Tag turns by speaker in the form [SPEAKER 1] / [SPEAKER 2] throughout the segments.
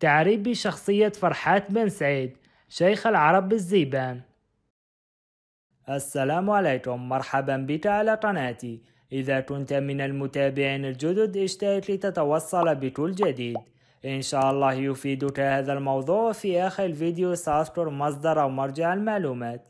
[SPEAKER 1] تعريب بشخصية فرحات بن سعيد شيخ العرب بالزيبان السلام عليكم مرحبا بك على قناتي إذا كنت من المتابعين الجدد اشترك لتتوصل بكل جديد إن شاء الله يفيدك هذا الموضوع في آخر الفيديو سأذكر مصدر أو مرجع المعلومات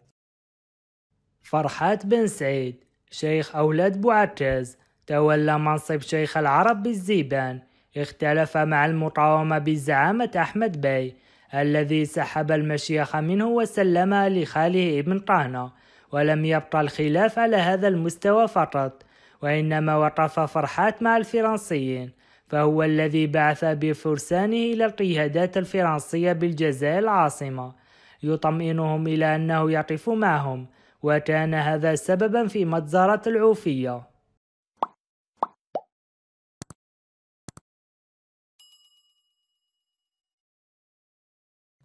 [SPEAKER 1] فرحات بن سعيد شيخ أولاد بوعكاز تولى منصب شيخ العرب بالزيبان اختلف مع المقاومة بزعامة أحمد باي الذي سحب المشيخ منه وسلمها لخاله ابن طهنة ولم يبقى الخلاف على هذا المستوى فقط وإنما وقف فرحات مع الفرنسيين فهو الذي بعث بفرسانه إلى القيادات الفرنسية بالجزائر العاصمة يطمئنهم إلى أنه يقف معهم وكان هذا سببا في مجزرة العوفية